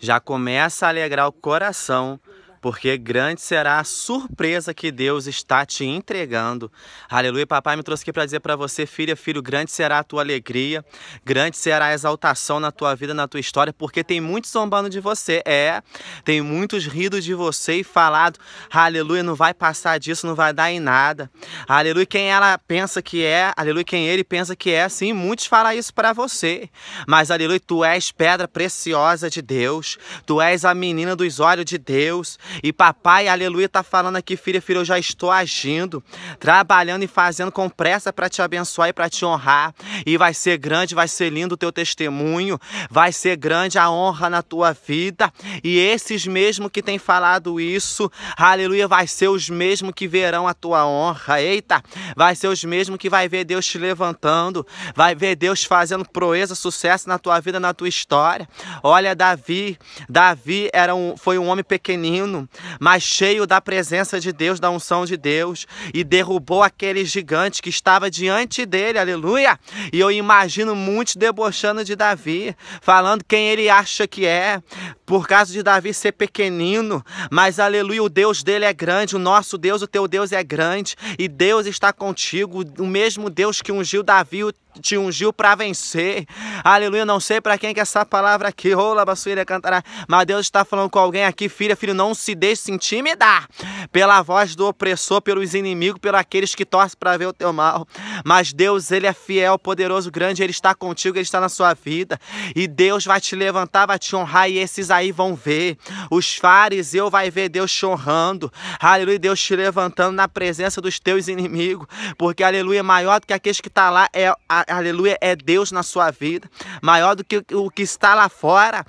Já começa a alegrar o coração porque grande será a surpresa que Deus está te entregando. Aleluia, papai me trouxe aqui para dizer para você, filha, filho, grande será a tua alegria, grande será a exaltação na tua vida, na tua história, porque tem muitos zombando de você, é, tem muitos rindo de você e falado, aleluia, não vai passar disso, não vai dar em nada. Aleluia, quem ela pensa que é, aleluia, quem ele pensa que é, sim, muitos falam isso para você. Mas aleluia, tu és pedra preciosa de Deus, tu és a menina dos olhos de Deus, e papai, aleluia, está falando aqui, filha, filha, eu já estou agindo, trabalhando e fazendo com pressa para te abençoar e para te honrar. E vai ser grande, vai ser lindo o teu testemunho, vai ser grande a honra na tua vida. E esses mesmo que têm falado isso, aleluia, vai ser os mesmos que verão a tua honra. Eita, vai ser os mesmos que vai ver Deus te levantando, vai ver Deus fazendo proeza, sucesso na tua vida, na tua história. Olha, Davi, Davi era um, foi um homem pequenino, mas cheio da presença de Deus, da unção de Deus, e derrubou aquele gigante que estava diante dele, aleluia. E eu imagino muitos debochando de Davi, falando quem ele acha que é, por causa de Davi ser pequenino, mas aleluia, o Deus dele é grande, o nosso Deus, o teu Deus é grande, e Deus está contigo, o mesmo Deus que ungiu Davi, te ungiu para vencer. Aleluia. Não sei para quem que é essa palavra aqui, rola oh, cantará, mas Deus está falando com alguém aqui, filha, filho, não se se deixe se intimidar pela voz do opressor, pelos inimigos, pelos aqueles que torcem para ver o teu mal. Mas Deus, Ele é fiel, poderoso, grande, Ele está contigo, Ele está na sua vida. E Deus vai te levantar, vai te honrar, e esses aí vão ver. Os fariseus vai ver Deus te honrando. Aleluia, Deus te levantando na presença dos teus inimigos. Porque, aleluia, maior do que aqueles que está lá, é, aleluia, é Deus na sua vida. Maior do que o que está lá fora.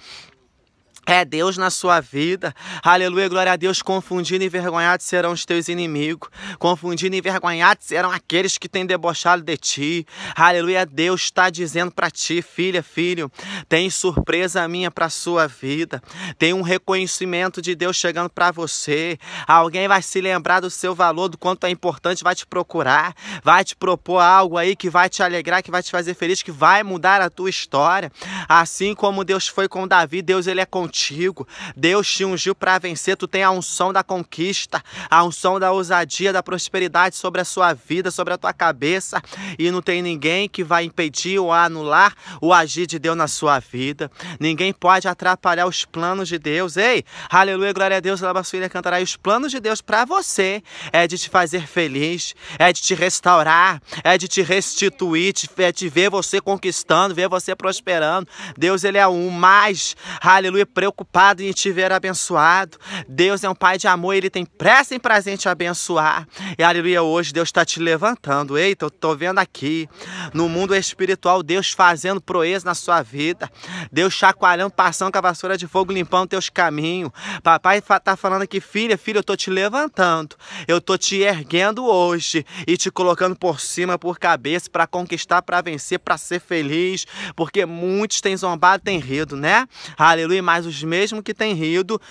É Deus na sua vida. Aleluia, glória a Deus. Confundido e envergonhado serão os teus inimigos. Confundido e envergonhado serão aqueles que têm debochado de ti. Aleluia, Deus está dizendo para ti, filha, filho, tem surpresa minha para sua vida. Tem um reconhecimento de Deus chegando para você. Alguém vai se lembrar do seu valor, do quanto é importante, vai te procurar, vai te propor algo aí que vai te alegrar, que vai te fazer feliz, que vai mudar a tua história. Assim como Deus foi com Davi, Deus ele é contigo contigo. Deus te ungiu para vencer, tu tem a unção da conquista, a unção da ousadia, da prosperidade sobre a sua vida, sobre a tua cabeça, e não tem ninguém que vai impedir ou anular o agir de Deus na sua vida. Ninguém pode atrapalhar os planos de Deus. Ei, aleluia, glória a Deus, A Filha cantará. E os planos de Deus para você é de te fazer feliz, é de te restaurar, é de te restituir, é de ver você conquistando, ver você prosperando. Deus, ele é um mais, aleluia, preocupado em te ver abençoado. Deus é um Pai de amor, Ele tem pressa em prazer te abençoar. E aleluia, hoje Deus está te levantando. Eita, eu estou vendo aqui. No mundo espiritual, Deus fazendo proeza na sua vida. Deus chacoalhando, passando com a vassoura de fogo, limpando teus caminhos. Papai está falando aqui, filha, filho, eu estou te levantando. Eu estou te erguendo hoje e te colocando por cima, por cabeça, para conquistar, para vencer, para ser feliz. Porque muitos têm zombado, têm rido, né? Aleluia, mas os os mesmos que têm rido,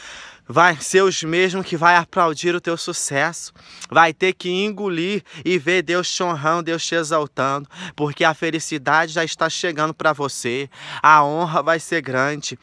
vai ser os mesmos que vai aplaudir o teu sucesso. Vai ter que engolir e ver Deus te honrando, Deus te exaltando, porque a felicidade já está chegando para você. A honra vai ser grande.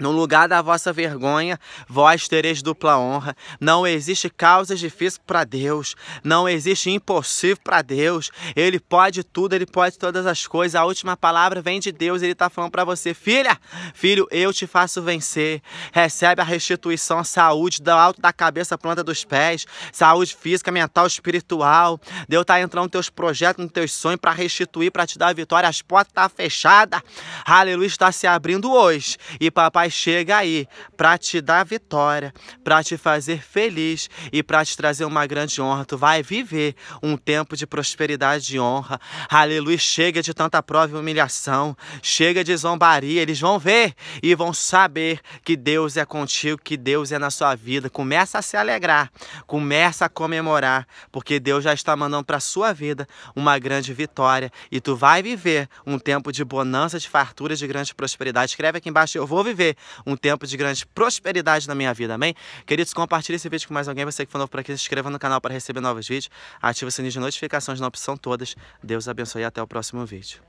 No lugar da vossa vergonha, vós tereis dupla honra. Não existe causa difícil para Deus. Não existe impossível para Deus. Ele pode tudo, ele pode todas as coisas. A última palavra vem de Deus. Ele está falando para você, filha, filho, eu te faço vencer. Recebe a restituição, a saúde do alto da cabeça, planta dos pés, saúde física, mental, espiritual. Deus está entrando nos teus projetos, nos teus sonhos para restituir, para te dar vitória. As portas estão tá fechadas. Aleluia, está se abrindo hoje. E papai mas chega aí para te dar vitória, para te fazer feliz e para te trazer uma grande honra. Tu vai viver um tempo de prosperidade e honra. Aleluia, chega de tanta prova e humilhação, chega de zombaria. Eles vão ver e vão saber que Deus é contigo, que Deus é na sua vida. Começa a se alegrar, começa a comemorar, porque Deus já está mandando para sua vida uma grande vitória e tu vai viver um tempo de bonança, de fartura, de grande prosperidade. Escreve aqui embaixo, eu vou viver um tempo de grande prosperidade na minha vida, amém? Queridos, compartilhe esse vídeo com mais alguém, você que for novo por aqui, se inscreva no canal para receber novos vídeos, ative o sininho de notificações na opção todas. Deus abençoe e até o próximo vídeo.